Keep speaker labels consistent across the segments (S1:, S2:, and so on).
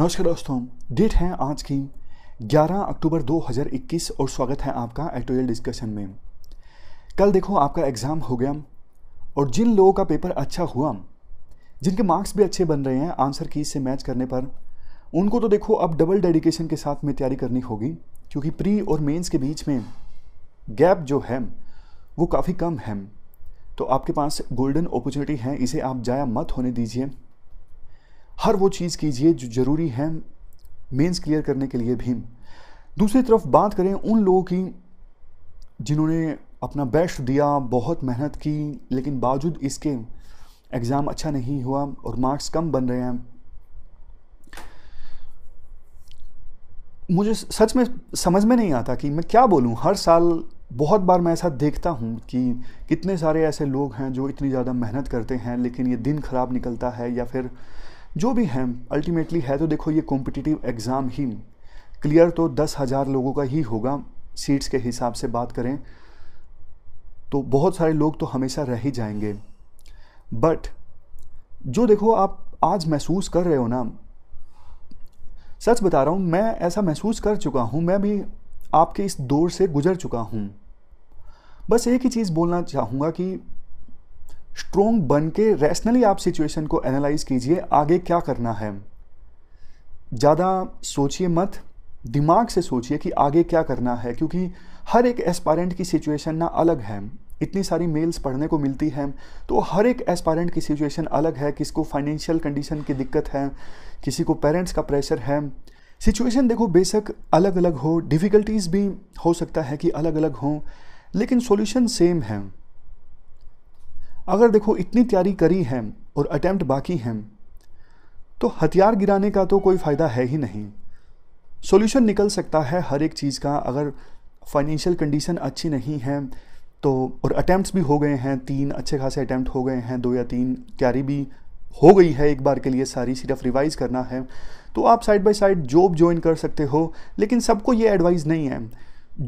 S1: नमस्कार दोस्तों डेट है आज की 11 अक्टूबर 2021 और स्वागत है आपका एटोरियल डिस्कशन में कल देखो आपका एग्ज़ाम हो गया और जिन लोगों का पेपर अच्छा हुआ जिनके मार्क्स भी अच्छे बन रहे हैं आंसर की से मैच करने पर उनको तो देखो अब डबल डेडिकेशन के साथ में तैयारी करनी होगी क्योंकि प्री और मेंस के बीच में गैप जो है वो काफ़ी कम है तो आपके पास गोल्डन अपॉर्चुनिटी है इसे आप जाया मत होने दीजिए हर वो चीज़ कीजिए जो ज़रूरी है मेंस क्लियर करने के लिए भी दूसरी तरफ बात करें उन लोगों की जिन्होंने अपना बेस्ट दिया बहुत मेहनत की लेकिन बावजूद इसके एग्ज़ाम अच्छा नहीं हुआ और मार्क्स कम बन रहे हैं मुझे सच में समझ में नहीं आता कि मैं क्या बोलूँ हर साल बहुत बार मैं ऐसा देखता हूँ कि कितने सारे ऐसे लोग हैं जो इतनी ज़्यादा मेहनत करते हैं लेकिन ये दिन ख़राब निकलता है या फिर जो भी हैं अल्टीमेटली है तो देखो ये कॉम्पिटिटिव एग्ज़ाम ही क्लियर तो दस हज़ार लोगों का ही होगा सीट्स के हिसाब से बात करें तो बहुत सारे लोग तो हमेशा रह ही जाएंगे बट जो देखो आप आज महसूस कर रहे हो ना सच बता रहा हूँ मैं ऐसा महसूस कर चुका हूँ मैं भी आपके इस दौर से गुजर चुका हूँ बस एक ही चीज़ बोलना चाहूँगा कि स्ट्रोंग बन के रैशनली आप सिचुएशन को एनालाइज कीजिए आगे क्या करना है ज़्यादा सोचिए मत दिमाग से सोचिए कि आगे क्या करना है क्योंकि हर एक एस्पायरेंट की सिचुएशन ना अलग है इतनी सारी मेल्स पढ़ने को मिलती हैं तो हर एक एस्पायरेंट की सिचुएशन अलग है किसको फाइनेंशियल कंडीशन की दिक्कत है किसी को पेरेंट्स का प्रेशर है सिचुएशन देखो बेशक अलग अलग हो डिफ़िकल्टीज़ भी हो सकता है कि अलग अलग हों लेकिन सॉल्यूशन सेम है अगर देखो इतनी तैयारी करी है और अटैम्प्ट बाकी हैं तो हथियार गिराने का तो कोई फ़ायदा है ही नहीं सॉल्यूशन निकल सकता है हर एक चीज़ का अगर फाइनेंशियल कंडीशन अच्छी नहीं है तो और अटैम्प्ट भी हो गए हैं तीन अच्छे खासे अटैम्प्ट हो गए हैं दो या तीन तैयारी भी हो गई है एक बार के लिए सारी सिर्फ रिवाइज़ करना है तो आप side by side job join कर सकते हो लेकिन सबको ये एडवाइस नहीं है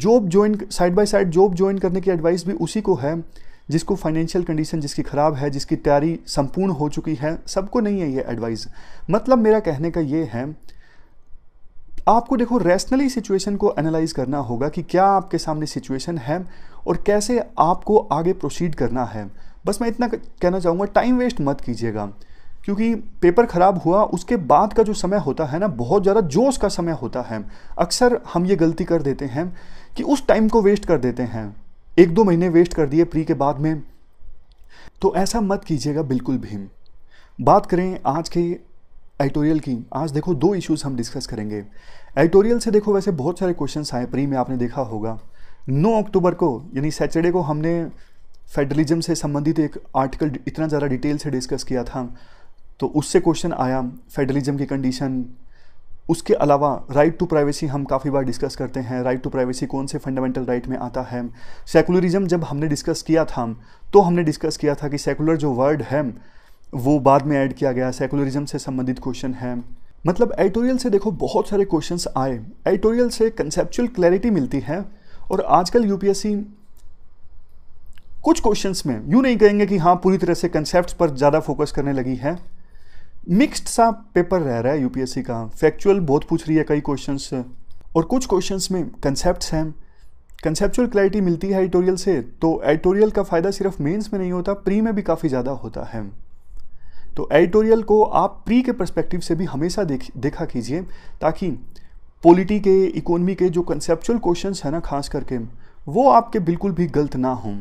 S1: job join side by side job join करने की एडवाइस भी उसी को है जिसको फाइनेंशियल कंडीशन जिसकी ख़राब है जिसकी तैयारी संपूर्ण हो चुकी है सबको नहीं है ये एडवाइस मतलब मेरा कहने का ये है आपको देखो रैशनली सिचुएशन को एनालाइज करना होगा कि क्या आपके सामने सिचुएशन है और कैसे आपको आगे प्रोसीड करना है बस मैं इतना कहना चाहूँगा टाइम वेस्ट मत कीजिएगा क्योंकि पेपर ख़राब हुआ उसके बाद का जो समय होता है ना बहुत ज़्यादा जोश का समय होता है अक्सर हम ये गलती कर देते हैं कि उस टाइम को वेस्ट कर देते हैं एक दो महीने वेस्ट कर दिए प्री के बाद में तो ऐसा मत कीजिएगा बिल्कुल भी बात करें आज के एडिटोरियल की आज देखो दो इश्यूज हम डिस्कस करेंगे एडिटोरियल से देखो वैसे बहुत सारे क्वेश्चन आए प्री में आपने देखा होगा 9 अक्टूबर को यानी सैटरडे को हमने फेडरलिज्म से संबंधित एक आर्टिकल इतना ज़्यादा डिटेल से डिस्कस किया था तो उससे क्वेश्चन आया फेडरलिज्म की कंडीशन उसके अलावा राइट टू प्राइवेसी हम काफ़ी बार डिस्कस करते हैं राइट टू प्राइवेसी कौन से फंडामेंटल राइट में आता है सेकुलरिज्म जब हमने डिस्कस किया था तो हमने डिस्कस किया था कि सेकुलर जो वर्ड है वो बाद में ऐड किया गया सेकुलरिज्म से संबंधित क्वेश्चन है मतलब एडिटोरियल से देखो बहुत सारे क्वेश्चंस आए एडिटोरियल से कंसेप्चुअल क्लैरिटी मिलती है और आजकल यूपीएससी कुछ क्वेश्चंस में यूँ नहीं कहेंगे कि हाँ पूरी तरह से कंसेप्ट पर ज़्यादा फोकस करने लगी है मिक्स्ड सा पेपर रह रहा है यूपीएससी का फैक्चुअल बहुत पूछ रही है कई क्वेश्चन और कुछ क्वेश्चन में कंसेप्ट हैं कंसेप्चुअल क्लैरिटी मिलती है एडिटोरियल से तो एडिटोरियल का फ़ायदा सिर्फ मेंस में नहीं होता प्री में भी काफ़ी ज़्यादा होता है तो एडिटोरियल को आप प्री के परस्पेक्टिव से भी हमेशा देख देखा कीजिए ताकि पॉलिटी के इकोनॉमी के जो कंसेप्चुअल क्वेश्चन हैं ना खास करके वो आपके बिल्कुल भी गलत ना हों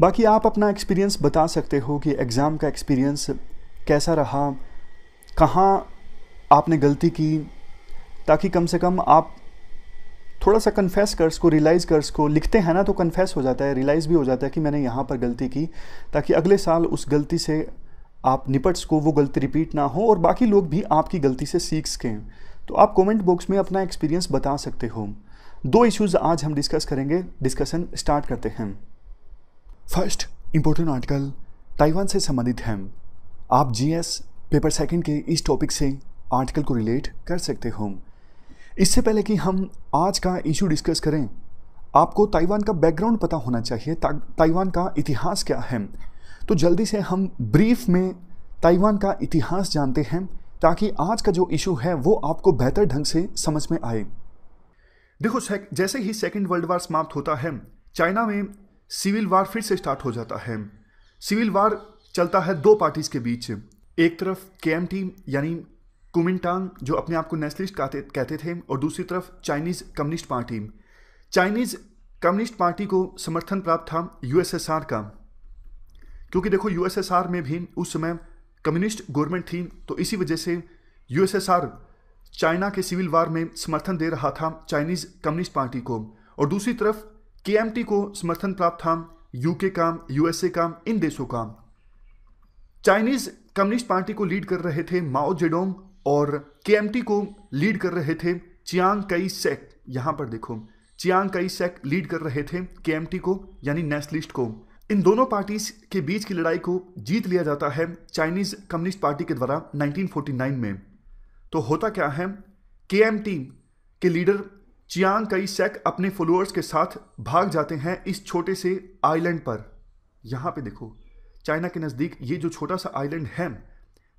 S1: बाकी आप अपना एक्सपीरियंस बता सकते हो कि एग्ज़ाम का एक्सपीरियंस कैसा रहा कहाँ आपने गलती की ताकि कम से कम आप थोड़ा सा कन्फेस कर उसको रियलाइज़ कर उसको लिखते हैं ना तो कन्फेस हो जाता है रियलाइज़ भी हो जाता है कि मैंने यहाँ पर गलती की ताकि अगले साल उस गलती से आप निपट सको वो गलती रिपीट ना हो और बाकी लोग भी आपकी गलती से सीख सकें तो आप कमेंट बॉक्स में अपना एक्सपीरियंस बता सकते हो दो इश्यूज आज हम डिस्कस करेंगे डिस्कशन स्टार्ट करते हैं फर्स्ट इंपॉर्टेंट आर्टिकल ताइवान से संबंधित हैं आप जीएस पेपर सेकंड के इस टॉपिक से आर्टिकल को रिलेट कर सकते हो इससे पहले कि हम आज का इशू डिस्कस करें आपको ताइवान का बैकग्राउंड पता होना चाहिए ता, ताइवान का इतिहास क्या है तो जल्दी से हम ब्रीफ में ताइवान का इतिहास जानते हैं ताकि आज का जो इशू है वो आपको बेहतर ढंग से समझ में आए देखो जैसे ही सेकेंड वर्ल्ड वार समाप्त होता है चाइना में सिविल वार फिर से स्टार्ट हो जाता है सिविल वार चलता है दो पार्टीज के बीच एक तरफ के यानी कुमिनटांग जो अपने आप को नेशनलिस्ट कहते कहते थे और दूसरी तरफ Chinese Communist Party Chinese Communist Party को समर्थन प्राप्त था यूएसएसआर का क्योंकि देखो यूएसएसआर में भी उस समय कम्युनिस्ट गवर्नमेंट थी तो इसी वजह से यूएसएसआर चाइना के सिविल वार में समर्थन दे रहा था चाइनीज़ कम्युनिस्ट पार्टी को और दूसरी तरफ के को समर्थन प्राप्त था यूके का यूएसए का इन देशों का चाइनीज कम्युनिस्ट पार्टी को लीड कर रहे थे माओ जेडोंग और के को लीड कर रहे थे चियांग कई सेक यहां पर देखो चियांग कई सेक लीड कर रहे थे के को यानी नेशनलिस्ट को इन दोनों पार्टीज के बीच की लड़ाई को जीत लिया जाता है चाइनीज कम्युनिस्ट पार्टी के द्वारा 1949 में तो होता क्या है के के लीडर चियांग कई सेक अपने फॉलोअर्स के साथ भाग जाते हैं इस छोटे से आइलैंड पर यहाँ पे देखो चाइना के नज़दीक ये जो छोटा सा आइलैंड है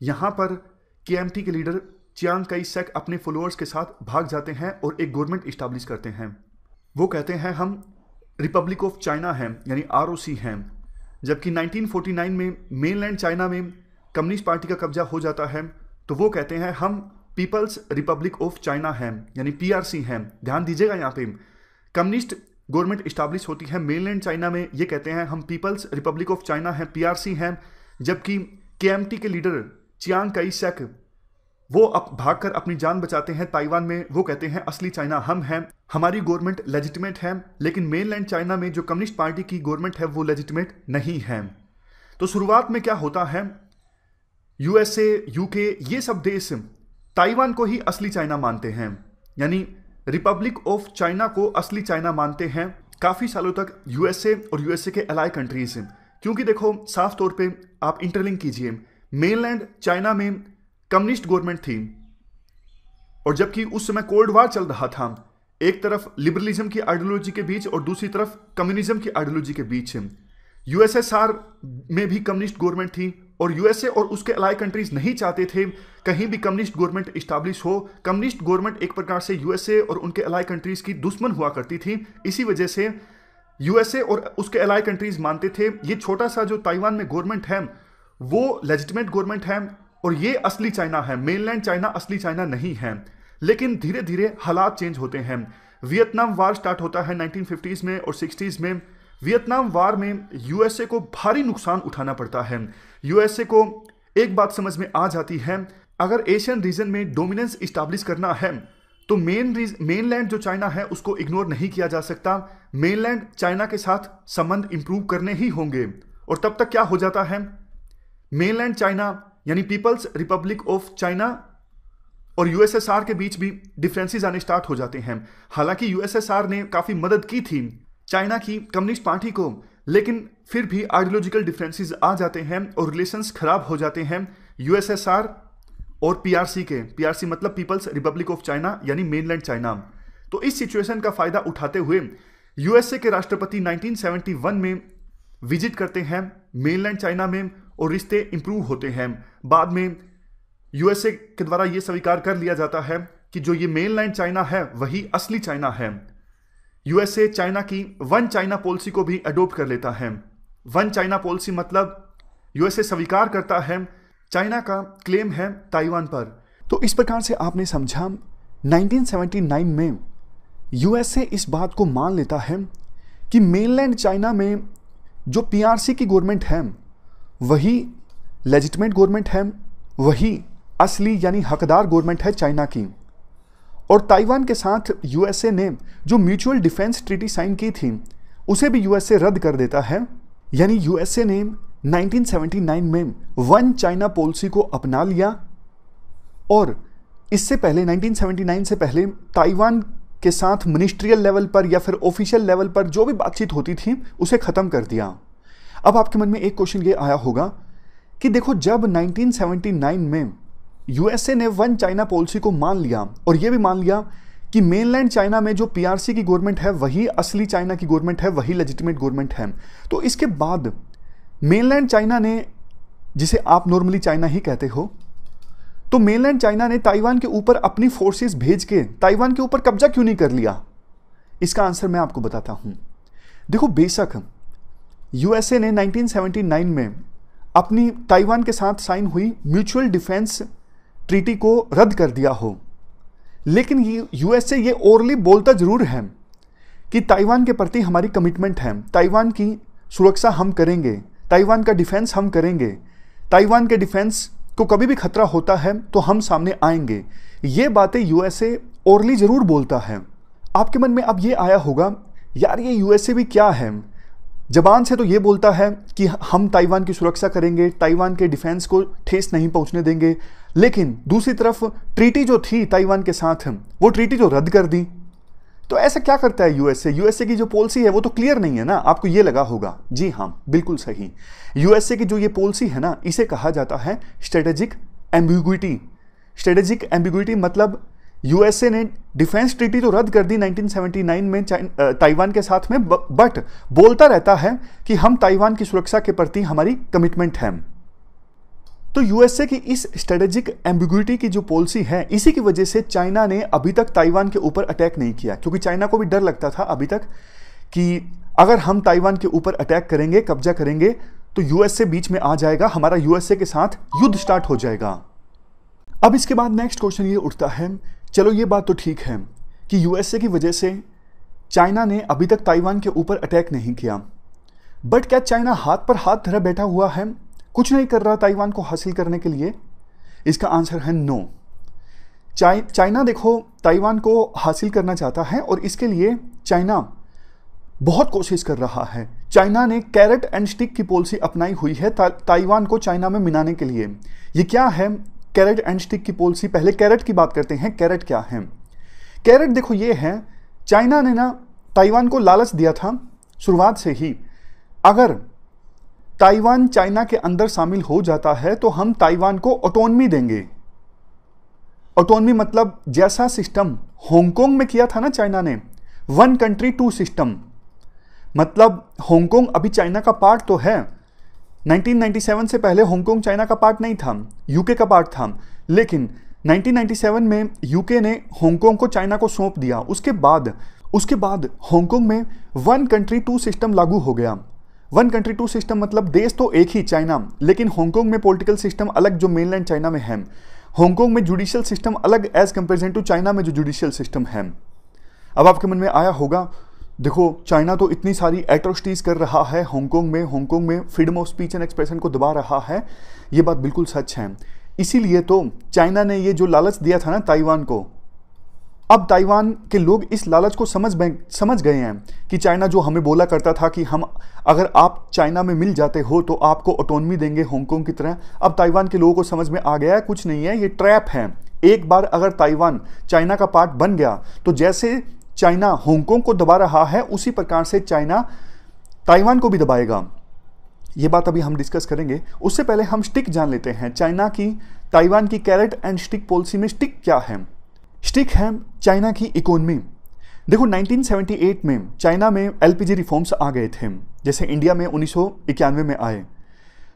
S1: यहाँ पर के के लीडर चियांग कई सेक अपने फॉलोअर्स के साथ भाग जाते हैं और एक गवर्नमेंट इस्टाब्लिश करते हैं वो कहते हैं हम रिपब्लिक ऑफ चाइना हैं यानी आर हैं जबकि 1949 में मेनलैंड चाइना में कम्युनिस्ट पार्टी का कब्जा हो जाता है तो वो कहते हैं हम पीपल्स रिपब्लिक ऑफ चाइना हैं यानी पीआरसी हैं ध्यान दीजिएगा यहाँ पे कम्युनिस्ट गवर्नमेंट इस्टाब्लिश होती है मेनलैंड चाइना में ये कहते हैं हम पीपल्स रिपब्लिक ऑफ चाइना हैं पीआरसी हैं जबकि केएमटी के लीडर चियांग कई शेक वो अब भागकर अपनी जान बचाते हैं ताइवान में वो कहते हैं असली चाइना हम हैं हमारी गवर्नमेंट लेजिटमेट है लेकिन मेनलैंड चाइना में जो कम्युनिस्ट पार्टी की गवर्नमेंट है वो लेजिटमेट नहीं है तो शुरुआत में क्या होता है यूएसए यूके ये सब देश ताइवान को ही असली चाइना मानते हैं यानी रिपब्लिक ऑफ चाइना को असली चाइना मानते हैं काफ़ी सालों तक यूएसए और यूएसए के अलाई कंट्रीज क्योंकि देखो साफ तौर पे आप इंटरलिंक कीजिए मेनलैंड चाइना में कम्युनिस्ट गवर्नमेंट थी और जबकि उस समय कोल्ड वार चल रहा था एक तरफ लिबरलिज्म की आइडियोलॉजी के बीच और दूसरी तरफ कम्युनिज्म की आइडियोलॉजी के बीच यूएसएसआर में भी कम्युनिस्ट गवर्नमेंट थी और यूएसए और उसके अलाई कंट्रीज नहीं चाहते थे कहीं भी कम्युनिस्ट गवर्नमेंट इस्टाब्लिश हो कम्युनिस्ट गवर्नमेंट एक प्रकार से यूएसए और उनके अलाई कंट्रीज की दुश्मन हुआ करती थी इसी वजह से यूएसए और उसके अलाई कंट्रीज मानते थे ये छोटा सा जो ताइवान में गवर्नमेंट है वो लेजिटमेट गवर्नमेंट है और ये असली चाइना है मेनलैंड चाइना असली चाइना नहीं है लेकिन धीरे धीरे हालात चेंज होते हैं वियतनाम वार स्टार्ट होता है 1950s में और 60s में वियतनाम वार में यूएसए को भारी नुकसान उठाना पड़ता है यूएसए को एक बात समझ में आ जाती है अगर एशियन रीजन में डोमिनेंस इस्टाब्लिश करना है तो मेन मेनलैंड जो चाइना है उसको इग्नोर नहीं किया जा सकता मेनलैंड चाइना के साथ संबंध इंप्रूव करने ही होंगे और तब तक क्या हो जाता है मेनलैंड चाइना यानी पीपल्स रिपब्लिक ऑफ चाइना और यूएसएसआर के बीच भी डिफरेंसेस आने स्टार्ट हो जाते हैं हालांकि यूएसएसआर ने काफ़ी मदद की थी चाइना की कम्युनिस्ट पार्टी को लेकिन फिर भी आइडियोलॉजिकल डिफरेंसेस आ जाते हैं और रिलेशंस खराब हो जाते हैं यूएसएसआर और पीआरसी के पीआरसी मतलब पीपल्स रिपब्लिक ऑफ चाइना यानी मेनलैंड चाइना तो इस सिचुएशन का फायदा उठाते हुए यूएसए के राष्ट्रपति 1971 में विजिट करते हैं मेनलैंड चाइना में और रिश्ते इंप्रूव होते हैं बाद में यूएसए के द्वारा यह स्वीकार कर लिया जाता है कि जो ये मेनलैंड चाइना है वही असली चाइना है यूएसए चाइना की वन चाइना पॉलिसी को भी अडोप्ट कर लेता है वन चाइना पॉलिसी मतलब यूएसए स्वीकार करता है चाइना का क्लेम है ताइवान पर तो इस प्रकार से आपने समझा 1979 में यूएसए इस बात को मान लेता है कि मेनलैंड चाइना में जो पीआरसी की गवर्नमेंट है वही लेजिटमेट गवर्नमेंट है वही असली यानी हकदार गवर्नमेंट है चाइना की और ताइवान के साथ यूएसए ने जो म्यूचुअल डिफेंस ट्रीटी साइन की थी उसे भी यूएसए रद्द कर देता है यानी यूएसए ने 1979 में वन चाइना पॉलिसी को अपना लिया और इससे पहले 1979 से पहले ताइवान के साथ मिनिस्ट्रियल लेवल पर या फिर ऑफिशियल लेवल पर जो भी बातचीत होती थी उसे ख़त्म कर दिया अब आपके मन में एक क्वेश्चन ये आया होगा कि देखो जब 1979 में यूएसए ने वन चाइना पॉलिसी को मान लिया और यह भी मान लिया कि मेनलैंड चाइना में जो पीआरसी की गवर्नमेंट है वही असली चाइना की गवर्नमेंट है वही लेजिटिमेट गवर्नमेंट है तो इसके बाद मेनलैंड चाइना ने जिसे आप नॉर्मली चाइना ही कहते हो तो मेनलैंड चाइना ने ताइवान के ऊपर अपनी फोर्सेस भेज के ताइवान के ऊपर कब्जा क्यों नहीं कर लिया इसका आंसर मैं आपको बताता हूं देखो बेशक यूएसए ने 1979 में अपनी ताइवान के साथ साइन हुई म्यूचुअल डिफेंस ट्रीटी को रद्द कर दिया हो लेकिन यूएसए ये ओरली बोलता जरूर है कि ताइवान के प्रति हमारी कमिटमेंट है ताइवान की सुरक्षा हम करेंगे ताइवान का डिफेंस हम करेंगे ताइवान के डिफेंस को कभी भी खतरा होता है तो हम सामने आएंगे ये बातें यूएसए ओरली ज़रूर बोलता है आपके मन में अब ये आया होगा यार ये यूएसए भी क्या है जबान से तो ये बोलता है कि हम ताइवान की सुरक्षा करेंगे ताइवान के डिफेंस को ठेस नहीं पहुंचने देंगे लेकिन दूसरी तरफ ट्रीटी जो थी ताइवान के साथ वो ट्रीटी जो रद्द कर दी तो ऐसा क्या करता है यूएसए यूएसए की जो पॉलिसी है वो तो क्लियर नहीं है ना आपको ये लगा होगा जी हाँ बिल्कुल सही यूएसए की जो ये पॉलिसी है ना इसे कहा जाता है स्ट्रेटेजिक एम्बिग्विटी स्ट्रेटेजिक एम्बिग्विटी मतलब यूएसए ने डिफेंस ट्रीटी तो रद्द कर दी 1979 में ताइवान के साथ में बट बोलता रहता है कि हम ताइवान की सुरक्षा के प्रति हमारी कमिटमेंट है तो यूएसए की इस स्ट्रेटेजिक एम्बिग्यूटी की जो पॉलिसी है इसी की वजह से चाइना ने अभी तक ताइवान के ऊपर अटैक नहीं किया क्योंकि चाइना को भी डर लगता था अभी तक कि अगर हम ताइवान के ऊपर अटैक करेंगे कब्जा करेंगे तो यूएसए बीच में आ जाएगा हमारा यूएसए के साथ युद्ध स्टार्ट हो जाएगा अब इसके बाद नेक्स्ट क्वेश्चन ये उठता है चलो ये बात तो ठीक है कि यूएसए की वजह से चाइना ने अभी तक ताइवान के ऊपर अटैक नहीं किया बट क्या चाइना हाथ पर हाथ धरा बैठा हुआ है कुछ नहीं कर रहा ताइवान को हासिल करने के लिए इसका आंसर है नो चाइ चाइना देखो ताइवान को हासिल करना चाहता है और इसके लिए चाइना बहुत कोशिश कर रहा है चाइना ने कैरेट एंड स्टिक की पॉलिसी अपनाई हुई है ता, ताइवान को चाइना में मिलाने के लिए ये क्या है कैरेट एंड स्टिक की पॉलिसी पहले कैरेट की बात करते हैं कैरेट क्या है कैरेट देखो ये है चाइना ने ना ताइवान को लालच दिया था शुरुआत से ही अगर ताइवान चाइना के अंदर शामिल हो जाता है तो हम ताइवान को ऑटोनमी देंगे ऑटोनमी मतलब जैसा सिस्टम हांगकांग में किया था ना चाइना ने वन कंट्री टू सिस्टम मतलब हांगकांग अभी चाइना का पार्ट तो है 1997 से पहले हांगकांग चाइना का पार्ट नहीं था यूके का पार्ट था लेकिन 1997 में यूके ने हांगकांग को चाइना को सौंप दिया उसके बाद उसके बाद हांगकांग में वन कंट्री टू सिस्टम लागू हो गया वन कंट्री टू सिस्टम मतलब देश तो एक ही चाइना लेकिन हांगकॉन्ग में पॉलिटिकल सिस्टम अलग जो मेनलैंड चाइना में है हांगकॉन्ग में जुडिशियल सिस्टम अलग एज कंपेरिजन टू चाइना में जो जुडिशियल सिस्टम है अब आपके मन में आया होगा देखो चाइना तो इतनी सारी एट्रोसिटीज़ कर रहा है हांगकॉन्ग में हांगकॉन्ग में freedom of speech and expression को दबा रहा है ये बात बिल्कुल सच है इसीलिए तो चाइना ने ये जो लालच दिया था ना ताइवान को अब ताइवान के लोग इस लालच को समझ समझ गए हैं कि चाइना जो हमें बोला करता था कि हम अगर आप चाइना में मिल जाते हो तो आपको ऑटोनमी देंगे हांगकॉन्ग की तरह अब ताइवान के लोगों को समझ में आ गया है कुछ नहीं है ये ट्रैप है एक बार अगर ताइवान चाइना का पार्ट बन गया तो जैसे चाइना हांगकॉन्ग को दबा रहा है उसी प्रकार से चाइना ताइवान को भी दबाएगा ये बात अभी हम डिस्कस करेंगे उससे पहले हम स्टिक जान लेते हैं चाइना की ताइवान की कैरेट एंड स्टिक पॉलिसी में स्टिक क्या है स्टिक है चाइना की इकोनमी देखो 1978 में चाइना में एलपीजी रिफॉर्म्स आ गए थे जैसे इंडिया में उन्नीस में आए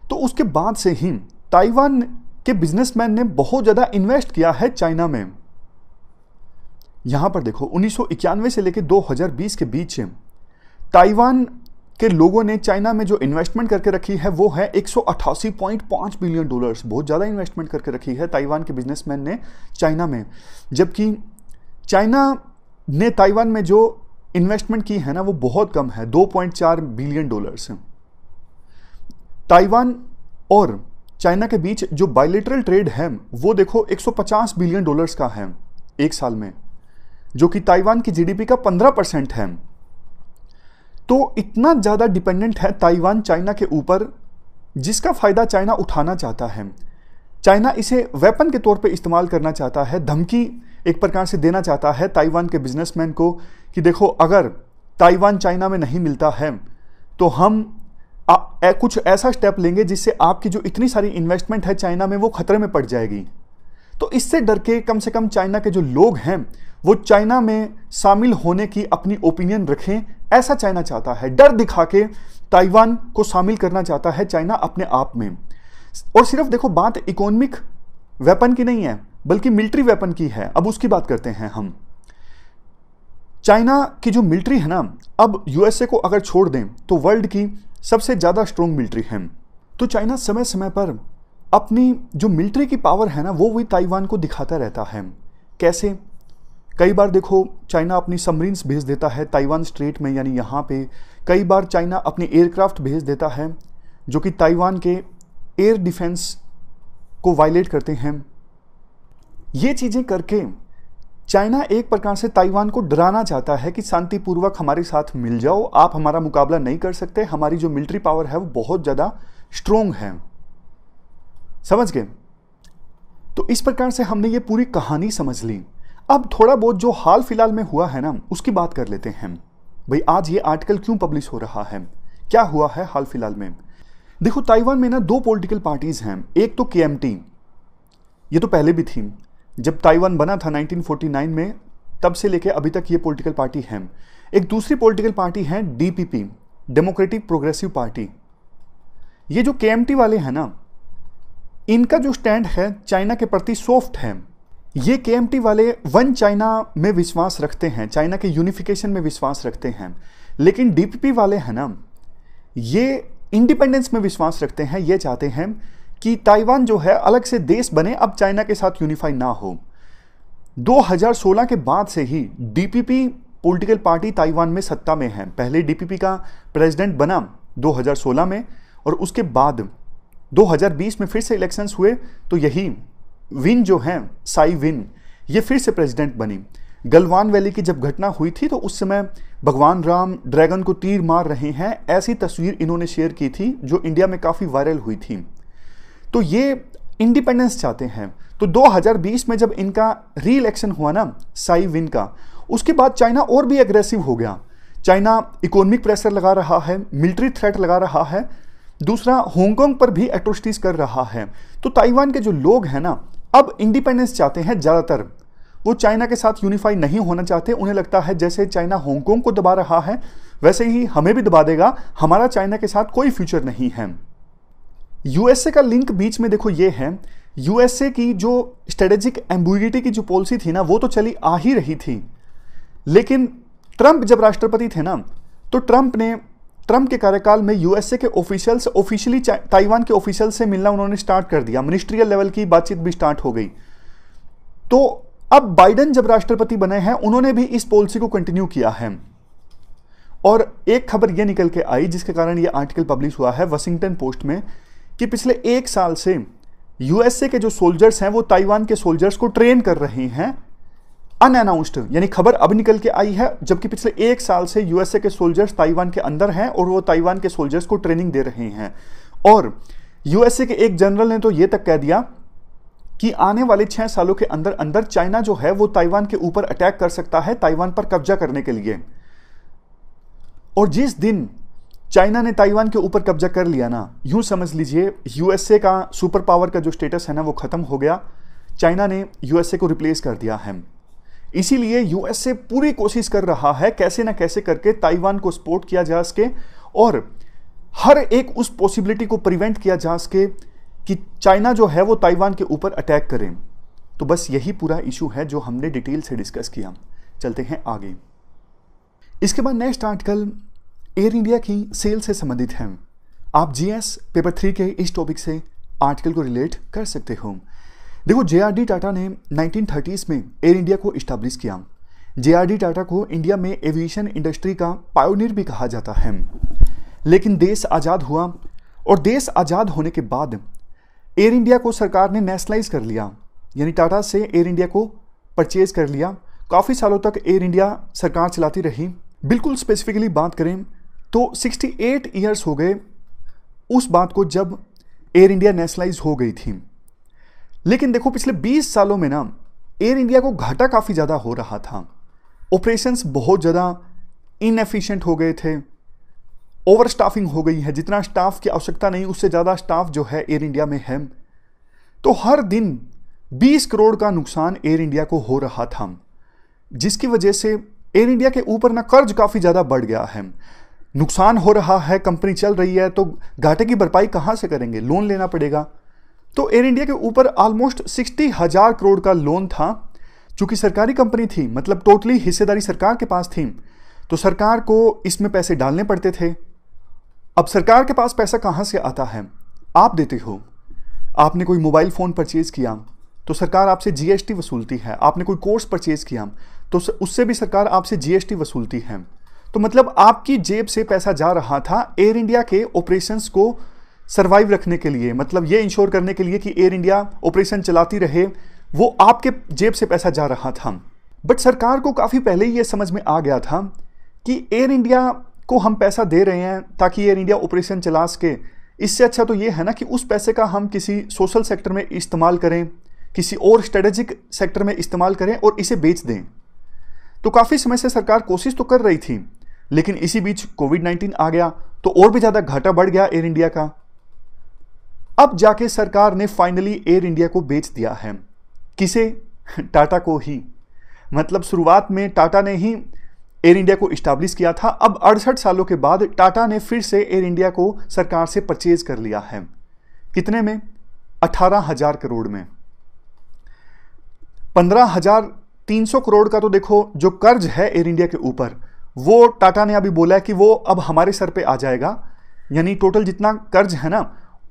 S1: तो उसके बाद से ही ताइवान के बिजनेसमैन ने बहुत ज़्यादा इन्वेस्ट किया है चाइना में यहां पर देखो उन्नीस से लेकर 2020 के बीच ताइवान कि लोगों ने चाइना में जो इन्वेस्टमेंट करके रखी है वो है 188.5 बिलियन डॉलर्स बहुत ज़्यादा इन्वेस्टमेंट करके रखी है ताइवान के बिजनेसमैन ने चाइना में जबकि चाइना ने ताइवान में जो इन्वेस्टमेंट की है ना वो बहुत कम है 2.4 बिलियन डॉलर्स ताइवान और चाइना के बीच जो बायोलिटरल ट्रेड है वो देखो 150 बिलियन डॉलर्स का है एक साल में जो कि ताइवान की जीडीपी का 15 परसेंट है तो इतना ज़्यादा डिपेंडेंट है ताइवान चाइना के ऊपर जिसका फ़ायदा चाइना उठाना चाहता है चाइना इसे वेपन के तौर पे इस्तेमाल करना चाहता है धमकी एक प्रकार से देना चाहता है ताइवान के बिजनेसमैन को कि देखो अगर ताइवान चाइना में नहीं मिलता है तो हम आ, ए, कुछ ऐसा स्टेप लेंगे जिससे आपकी जो इतनी सारी इन्वेस्टमेंट है चाइना में वो खतरे में पड़ जाएगी तो इससे डर के कम से कम चाइना के जो लोग हैं वो चाइना में शामिल होने की अपनी ओपिनियन रखें ऐसा चाइना चाहता है डर दिखा के ताइवान को शामिल करना चाहता है चाइना अपने आप में और सिर्फ देखो बात इकोनॉमिक वेपन की नहीं है बल्कि मिलिट्री वेपन की है अब उसकी बात करते हैं हम चाइना की जो मिलिट्री है ना अब यूएसए को अगर छोड़ दें तो वर्ल्ड की सबसे ज़्यादा स्ट्रॉन्ग मिलिट्री है तो चाइना समय समय पर अपनी जो मिलिट्री की पावर है ना वो भी ताइवान को दिखाता रहता है कैसे कई बार देखो चाइना अपनी सबमरीन्स भेज देता है ताइवान स्ट्रेट में यानी यहाँ पे कई बार चाइना अपने एयरक्राफ्ट भेज देता है जो कि ताइवान के एयर डिफेंस को वायलेट करते हैं ये चीज़ें करके चाइना एक प्रकार से ताइवान को डराना चाहता है कि शांतिपूर्वक हमारे साथ मिल जाओ आप हमारा मुकाबला नहीं कर सकते हमारी जो मिलिट्री पावर है वो बहुत ज़्यादा स्ट्रोंग है समझ गए तो इस प्रकार से हमने ये पूरी कहानी समझ ली अब थोड़ा बहुत जो हाल फिलहाल में हुआ है ना उसकी बात कर लेते हैं भाई आज ये आर्टिकल क्यों पब्लिश हो रहा है क्या हुआ है हाल फिलहाल में देखो ताइवान में ना दो पॉलिटिकल पार्टीज हैं एक तो के ये तो पहले भी थी जब ताइवान बना था 1949 में तब से लेके अभी तक ये पॉलिटिकल पार्टी है एक दूसरी पॉलिटिकल पार्टी है डीपीपी डेमोक्रेटिक प्रोग्रेसिव पार्टी ये जो के वाले हैं ना इनका जो स्टैंड है चाइना के प्रति सॉफ्ट है ये के वाले वन चाइना में विश्वास रखते हैं चाइना के यूनिफिकेशन में विश्वास रखते हैं लेकिन डीपीपी वाले हैं ना ये इंडिपेंडेंस में विश्वास रखते हैं ये चाहते हैं कि ताइवान जो है अलग से देश बने अब चाइना के साथ यूनिफाई ना हो 2016 के बाद से ही डीपीपी पॉलिटिकल पार्टी ताइवान में सत्ता में है पहले डीपीपी का प्रेसिडेंट बना 2016 में और उसके बाद 2020 में फिर से इलेक्शंस हुए तो यही विन जो हैं साई विन ये फिर से प्रेसिडेंट बनी गलवान वैली की जब घटना हुई थी तो उस समय भगवान राम ड्रैगन को तीर मार रहे हैं ऐसी तस्वीर इन्होंने शेयर की थी जो इंडिया में काफ़ी वायरल हुई थी तो ये इंडिपेंडेंस चाहते हैं तो 2020 में जब इनका री इलेक्शन हुआ ना साई विन का उसके बाद चाइना और भी एग्रेसिव हो गया चाइना इकोनॉमिक प्रेशर लगा रहा है मिलिट्री थ्रेट लगा रहा है दूसरा हांगकॉन्ग पर भी एट्रोसिटीज़ कर रहा है तो ताइवान के जो लोग हैं ना अब इंडिपेंडेंस चाहते हैं ज़्यादातर वो चाइना के साथ यूनिफाई नहीं होना चाहते उन्हें लगता है जैसे चाइना हांगकॉन्ग को दबा रहा है वैसे ही हमें भी दबा देगा हमारा चाइना के साथ कोई फ्यूचर नहीं है यूएसए का लिंक बीच में देखो ये है यूएसए की जो स्ट्रेटेजिक एम्बुगिटी की जो पॉलिसी थी ना वो तो चली आ ही रही थी लेकिन ट्रंप जब राष्ट्रपति थे ना तो ट्रंप ने ट्रंप के कार्यकाल में यूएसए के ऑफिशियल्स ऑफिशियली ताइवान के ऑफिशियल से मिलना उन्होंने स्टार्ट कर दिया मिनिस्ट्रियल लेवल की बातचीत भी स्टार्ट हो गई तो अब बाइडन जब राष्ट्रपति बने हैं उन्होंने भी इस पॉलिसी को कंटिन्यू किया है और एक खबर यह निकल के आई जिसके कारण यह आर्टिकल पब्लिश हुआ है वाशिंगटन पोस्ट में कि पिछले एक साल से यूएसए के जो सोल्जर्स हैं वो ताइवान के सोल्जर्स को ट्रेन कर रहे हैं अनअनाउंस्ड यानी खबर अब निकल के आई है जबकि पिछले एक साल से यूएसए के सोल्जर्स ताइवान के अंदर हैं और वो ताइवान के सोल्जर्स को ट्रेनिंग दे रहे हैं और यूएसए के एक जनरल ने तो ये तक कह दिया कि आने वाले छह सालों के अंदर अंदर चाइना जो है वो ताइवान के ऊपर अटैक कर सकता है ताइवान पर कब्जा करने के लिए और जिस दिन चाइना ने ताइवान के ऊपर कब्जा कर लिया ना यूं समझ लीजिए यूएसए का सुपर पावर का जो स्टेटस है ना वो खत्म हो गया चाइना ने यूएसए को रिप्लेस कर दिया है इसीलिए यूएसए पूरी कोशिश कर रहा है कैसे ना कैसे करके ताइवान को सपोर्ट किया जा सके और हर एक उस पॉसिबिलिटी को प्रिवेंट किया जा सके कि चाइना जो है वो ताइवान के ऊपर अटैक करें तो बस यही पूरा इशू है जो हमने डिटेल से डिस्कस किया चलते हैं आगे इसके बाद नेक्स्ट आर्टिकल एयर इंडिया की सेल से संबंधित है आप जीएस पेपर थ्री के इस टॉपिक से आर्टिकल को रिलेट कर सकते हो देखो जे टाटा ने 1930s में एयर इंडिया को इस्टाब्लिश किया जे टाटा को इंडिया में एविएशन इंडस्ट्री का पायोनियर भी कहा जाता है लेकिन देश आज़ाद हुआ और देश आज़ाद होने के बाद एयर इंडिया को सरकार ने नेशनलाइज कर लिया यानी टाटा से एयर इंडिया को परचेज कर लिया काफ़ी सालों तक एयर इंडिया सरकार चलाती रही बिल्कुल स्पेसिफिकली बात करें तो 68 इयर्स हो गए उस बात को जब एयर इंडिया नेशनलाइज हो गई थी लेकिन देखो पिछले 20 सालों में ना एयर इंडिया को घाटा काफ़ी ज़्यादा हो रहा था ऑपरेशंस बहुत ज़्यादा इनएफिशिएंट हो गए थे ओवर स्टाफिंग हो गई है जितना स्टाफ की आवश्यकता नहीं उससे ज़्यादा स्टाफ जो है एयर इंडिया में है तो हर दिन 20 करोड़ का नुकसान एयर इंडिया को हो रहा था जिसकी वजह से एयर इंडिया के ऊपर ना कर्ज काफ़ी ज़्यादा बढ़ गया है नुकसान हो रहा है कंपनी चल रही है तो घाटे की भरपाई कहाँ से करेंगे लोन लेना पड़ेगा तो एयर इंडिया के ऊपर ऑलमोस्ट सिक्सटी हजार करोड़ का लोन था चूंकि सरकारी कंपनी थी मतलब टोटली हिस्सेदारी सरकार के पास थी तो सरकार को इसमें पैसे डालने पड़ते थे अब सरकार के पास पैसा कहाँ से आता है आप देते हो आपने कोई मोबाइल फ़ोन परचेज़ किया तो सरकार आपसे जीएसटी वसूलती है आपने कोई कोर्स परचेज़ किया तो उससे भी सरकार आपसे जीएसटी वसूलती है तो मतलब आपकी जेब से पैसा जा रहा था एयर इंडिया के ऑपरेशंस को सर्वाइव रखने के लिए मतलब ये इंश्योर करने के लिए कि एयर इंडिया ऑपरेशन चलाती रहे वो आपके जेब से पैसा जा रहा था बट सरकार को काफ़ी पहले ही ये समझ में आ गया था कि एयर इंडिया को हम पैसा दे रहे हैं ताकि एयर इंडिया ऑपरेशन चला सके इससे अच्छा तो ये है ना कि उस पैसे का हम किसी सोशल सेक्टर में इस्तेमाल करें किसी और स्ट्रेटेजिक सेक्टर में इस्तेमाल करें और इसे बेच दें तो काफ़ी समय से सरकार कोशिश तो कर रही थी लेकिन इसी बीच कोविड 19 आ गया तो और भी ज़्यादा घाटा बढ़ गया एयर इंडिया का अब जाके सरकार ने फाइनली एयर इंडिया को बेच दिया है किसे टाटा को ही मतलब शुरुआत में टाटा ने ही एयर इंडिया को इस्टाब्लिश किया था अब अड़सठ सालों के बाद टाटा ने फिर से एयर इंडिया को सरकार से परचेज कर लिया है कितने में अठारह हजार करोड़ में पंद्रह हजार तीन सौ करोड़ का तो देखो जो कर्ज है एयर इंडिया के ऊपर वो टाटा ने अभी बोला है कि वो अब हमारे सर पे आ जाएगा यानी टोटल जितना कर्ज है ना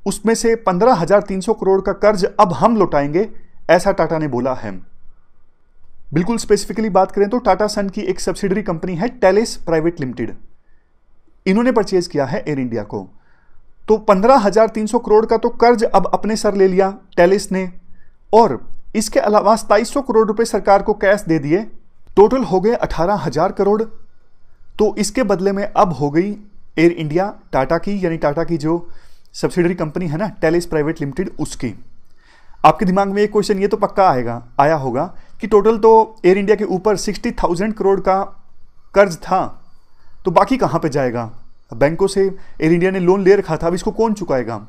S1: उसमें से पंद्रह हजार तीन सौ करोड़ का कर्ज अब हम लौटाएंगे ऐसा टाटा ने बोला है बिल्कुल स्पेसिफिकली बात करें तो टाटा सन की एक सब्सिडरी कंपनी है टेलिस प्राइवेट लिमिटेड इन्होंने परचेज किया है एयर इंडिया को तो पंद्रह हजार तीन सौ करोड़ का तो कर्ज अब अपने सर ले लिया टेलिस ने और इसके अलावा सताईस सौ करोड़ रुपए सरकार को कैश दे दिए टोटल हो गए अठारह हजार करोड़ तो इसके बदले में अब हो गई एयर इंडिया टाटा की यानी टाटा की जो सब्सिडरी कंपनी है ना टेलिस प्राइवेट लिमिटेड उसकी आपके दिमाग में एक क्वेश्चन ये तो पक्का आएगा आया होगा कि टोटल तो एयर इंडिया के ऊपर सिक्सटी थाउजेंड करोड़ का कर्ज था तो बाकी कहाँ पे जाएगा बैंकों से एयर इंडिया ने लोन ले रखा था अब इसको कौन चुकाएगा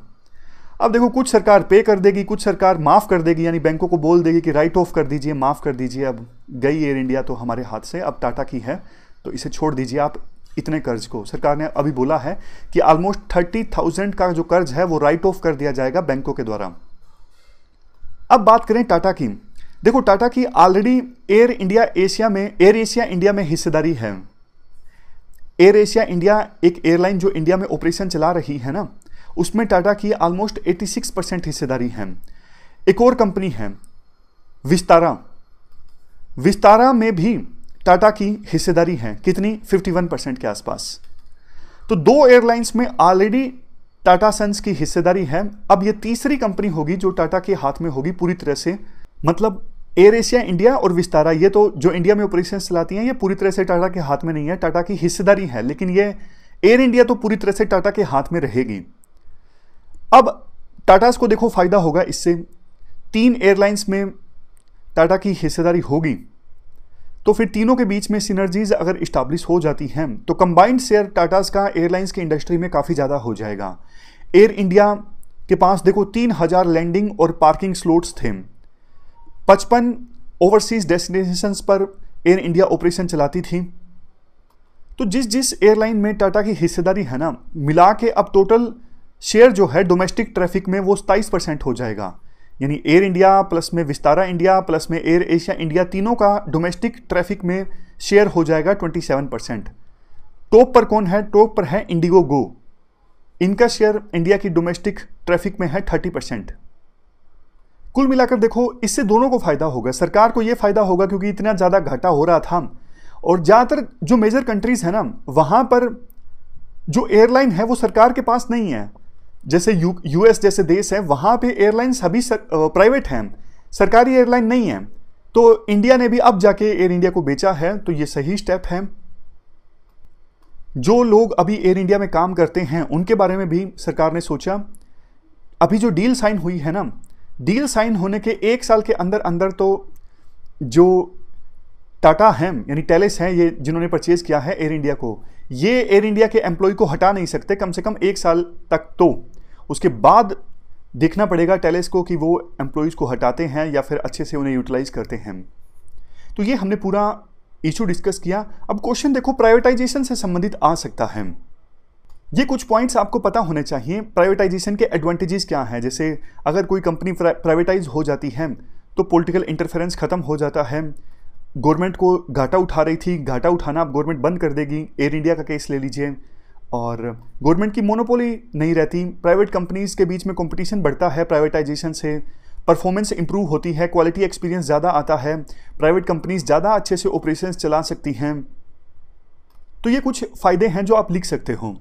S1: अब देखो कुछ सरकार पे कर देगी कुछ सरकार माफ़ कर देगी यानी बैंकों को बोल देगी कि राइट ऑफ कर दीजिए माफ़ कर दीजिए अब गई एयर इंडिया तो हमारे हाथ से अब टाटा की है तो इसे छोड़ दीजिए आप इतने कर्ज को सरकार ने अभी बोला है कि ऑलमोस्ट थर्टी थाउजेंड का जो कर्ज है वो राइट ऑफ कर दिया जाएगा बैंकों के द्वारा अब बात करें टाटा की देखो टाटा की ऑलरेडी एयर इंडिया एशिया में एयर एशिया इंडिया में हिस्सेदारी है एयर एशिया इंडिया एक एयरलाइन जो इंडिया में ऑपरेशन चला रही है ना उसमें टाटा की ऑलमोस्ट 86 परसेंट हिस्सेदारी है एक और कंपनी है विस्तारा विस्तारा में भी टाटा की हिस्सेदारी है कितनी 51 परसेंट के आसपास तो दो एयरलाइंस में ऑलरेडी टाटा सन्स की हिस्सेदारी है अब यह तीसरी कंपनी होगी जो टाटा के हाथ में होगी पूरी तरह से मतलब एयर एशिया इंडिया और विस्तारा ये तो जो इंडिया में ऑपरेशन चलाती हैं ये पूरी तरह से टाटा के हाथ में नहीं है टाटा की हिस्सेदारी है लेकिन ये एयर इंडिया तो पूरी तरह से टाटा के हाथ में रहेगी अब टाटास को देखो फायदा होगा इससे तीन एयरलाइंस में टाटा की हिस्सेदारी होगी तो फिर तीनों के बीच में सिनर्जीज अगर इस्टाब्लिश हो जाती हैं तो कंबाइंड शेयर टाटाज का एयरलाइंस की इंडस्ट्री में काफ़ी ज़्यादा हो जाएगा एयर इंडिया के पास देखो तीन हज़ार लैंडिंग और पार्किंग स्लोट्स थे पचपन ओवरसीज डेस्टिनेशंस पर एयर इंडिया ऑपरेशन चलाती थी तो जिस जिस एयरलाइन में टाटा की हिस्सेदारी है ना मिला के अब टोटल शेयर जो है डोमेस्टिक ट्रैफिक में वो सताईस परसेंट हो जाएगा यानी एयर इंडिया प्लस में विस्तारा इंडिया प्लस में एयर एशिया इंडिया तीनों का डोमेस्टिक ट्रैफिक में शेयर हो जाएगा 27 परसेंट टॉप पर कौन है टॉप पर है इंडिगो गो इनका शेयर इंडिया की डोमेस्टिक ट्रैफिक में है 30 परसेंट कुल मिलाकर देखो इससे दोनों को फायदा होगा सरकार को यह फायदा होगा क्योंकि इतना ज़्यादा घाटा हो रहा था और ज़्यादातर जो मेजर कंट्रीज़ है ना वहां पर जो एयरलाइन है वो सरकार के पास नहीं है जैसे यू यूएस जैसे देश है वहाँ पे एयरलाइंस अभी प्राइवेट हैं सरकारी एयरलाइन नहीं है तो इंडिया ने भी अब जाके एयर इंडिया को बेचा है तो ये सही स्टेप है जो लोग अभी एयर इंडिया में काम करते हैं उनके बारे में भी सरकार ने सोचा अभी जो डील साइन हुई है ना डील साइन होने के एक साल के अंदर अंदर तो जो टाटा है यानी टेलेस हैं ये जिन्होंने परचेज किया है एयर इंडिया को ये एयर इंडिया के एम्प्लॉय को हटा नहीं सकते कम से कम एक साल तक तो उसके बाद देखना पड़ेगा टेलेस को कि वो एम्प्लॉयज़ को हटाते हैं या फिर अच्छे से उन्हें यूटिलाइज़ करते हैं तो ये हमने पूरा इशू डिस्कस किया अब क्वेश्चन देखो प्राइवेटाइजेशन से संबंधित आ सकता है ये कुछ पॉइंट्स आपको पता होने चाहिए प्राइवेटाइजेशन के एडवांटेजेस क्या हैं जैसे अगर कोई कंपनी प्राइवेटाइज हो जाती है तो पॉलिटिकल इंटरफेरेंस ख़त्म हो जाता है गवर्नमेंट को घाटा उठा रही थी घाटा उठाना अब गवर्नमेंट बंद कर देगी एयर इंडिया का केस ले लीजिए और गवर्नमेंट की मोनोपोली नहीं रहती प्राइवेट कंपनीज़ के बीच में कंपटीशन बढ़ता है प्राइवेटाइजेशन से परफॉर्मेंस इंप्रूव होती है क्वालिटी एक्सपीरियंस ज़्यादा आता है प्राइवेट कंपनीज़ ज़्यादा अच्छे से ऑपरेशन चला सकती हैं तो ये कुछ फ़ायदे हैं जो आप लिख सकते हो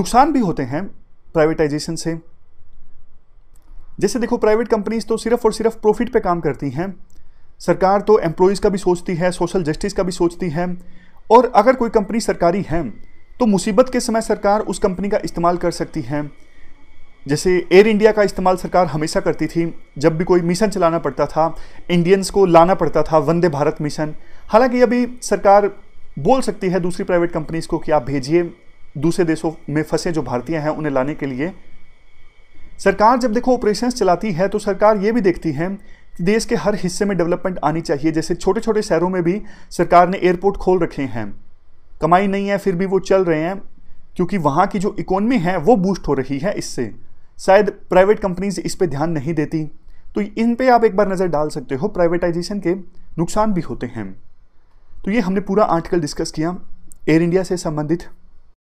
S1: नुकसान भी होते हैं प्राइवेटाइजेशन से जैसे देखो प्राइवेट कंपनीज तो सिर्फ और सिर्फ प्रॉफिट पे काम करती हैं सरकार तो एम्प्लॉयज़ का भी सोचती है सोशल जस्टिस का भी सोचती है और अगर कोई कंपनी सरकारी है तो मुसीबत के समय सरकार उस कंपनी का इस्तेमाल कर सकती है जैसे एयर इंडिया का इस्तेमाल सरकार हमेशा करती थी जब भी कोई मिशन चलाना पड़ता था इंडियंस को लाना पड़ता था वंदे भारत मिशन हालांकि अभी सरकार बोल सकती है दूसरी प्राइवेट कंपनीज को कि आप भेजिए दूसरे देशों में फंसे जो भारतीय हैं उन्हें लाने के लिए सरकार जब देखो ऑपरेशन चलाती है तो सरकार ये भी देखती है कि देश के हर हिस्से में डेवलपमेंट आनी चाहिए जैसे छोटे छोटे शहरों में भी सरकार ने एयरपोर्ट खोल रखे हैं कमाई नहीं है फिर भी वो चल रहे हैं क्योंकि वहाँ की जो इकोनॉमी है वो बूस्ट हो रही है इससे शायद प्राइवेट कंपनीज इस पर ध्यान नहीं देती तो इन पर आप एक बार नज़र डाल सकते हो प्राइवेटाइजेशन के नुकसान भी होते हैं तो ये हमने पूरा आर्टिकल डिस्कस किया एयर इंडिया से संबंधित